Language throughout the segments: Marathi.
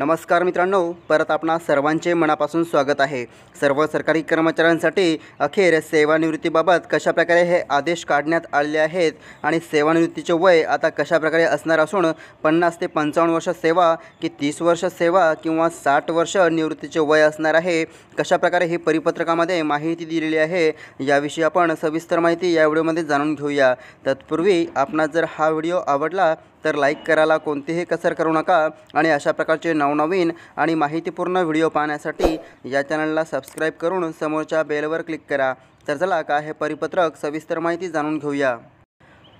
नमस्कार मित्रांनो परत आपणा सर्वांचे मनापासून स्वागत आहे सर्व सरकारी कर्मचाऱ्यांसाठी अखेर सेवानिवृत्तीबाबत कशाप्रकारे हे आदेश काढण्यात आलेले आहेत आणि सेवानिवृत्तीचे वय आता कशाप्रकारे असणार असून पन्नास ते पंचावन्न वर्ष सेवा की तीस वर्ष सेवा किंवा साठ वर्ष निवृत्तीचे वय असणार आहे कशाप्रकारे ही परिपत्रकामध्ये माहिती दिलेली आहे याविषयी आपण सविस्तर माहिती या व्हिडिओमध्ये जाणून घेऊया तत्पूर्वी आपणास जर हा व्हिडिओ आवडला तर लाईक करायला कोणतीही कसर करू नका आणि अशा प्रकारचे नवनवीन आणि माहितीपूर्ण व्हिडिओ पाहण्यासाठी या चॅनलला सबस्क्राईब करून समोरच्या बेलवर क्लिक करा तर चला का हे परिपत्रक सविस्तर माहिती जाणून घेऊया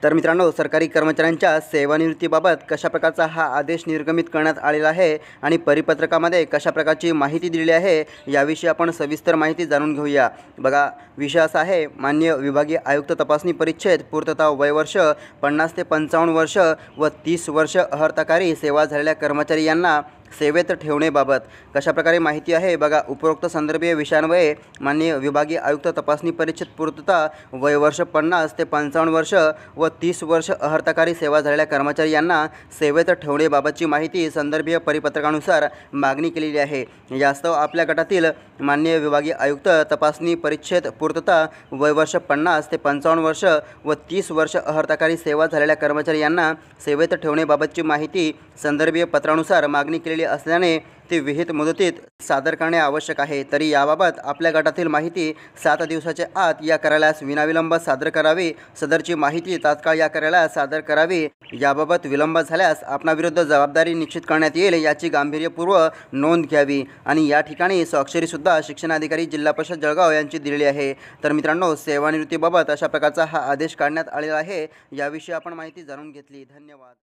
तर मित्रांनो सरकारी कर्मचाऱ्यांच्या सेवानिवृत्तीबाबत कशा प्रकारचा हा आदेश निर्गमित करण्यात आलेला आहे आणि परिपत्रकामध्ये कशा प्रकारची माहिती दिलेली आहे याविषयी आपण सविस्तर माहिती जाणून घेऊया बघा विषय असा आहे मान्य विभागीय आयुक्त तपासणी परिच्छेद पूर्तता वयवर्ष पन्नास ते पंचावन्न वर्ष व तीस वर्ष अहर्ताकारी सेवा झालेल्या कर्मचारी यांना सेवेत ठेवणेबाबत कशाप्रकारे माहिती आहे बघा उपरोक्त संदर्भीय विषयांवये माननीय विभागीय आयुक्त तपासणी परीक्षेत पूर्तता वय वर्ष पन्नास ते पंचावन्न वर्ष व तीस वर्ष अहर्ताकारी सेवा झालेल्या कर्मचारी यांना सेवेत ठेवणेबाबतची माहिती संदर्भीय परिपत्रकानुसार मागणी केलेली आहे यास्तव आपल्या गटातील माननीय विभागीय आयुक्त तपासणी परिच्छेद पूर्तता वय वर्ष पन्नास ते पंचावन्न वर्ष व तीस वर्ष अहर्ताकारी सेवा झालेल्या कर्मचारी यांना सेवेत ठेवणेबाबतची माहिती संदर्भीय पत्रानुसार मागणी केलेली असल्याने ते विहित मुदतीत सादर करणे आवश्यक आहे तरी याबाबत आपल्या गटातील माहिती सात दिवसाच्या आत या कार्यालयास विनाविलंब सादर करावी सदरची माहिती तात्काळ या कार्यालयास सादर करावी याबाबत विलंब झाल्यास आपणाविरुद्ध जबाबदारी निश्चित करण्यात येईल याची गांभीर्यपूर्व नोंद घ्यावी आणि या ठिकाणी स्वाक्षरीसुद्धा शिक्षणाधिकारी जिल्हा परिषद जळगाव यांची दिलेली आहे तर मित्रांनो सेवानिवृत्तीबाबत अशा प्रकारचा हा आदेश काढण्यात आलेला आहे याविषयी आपण माहिती जाणून घेतली धन्यवाद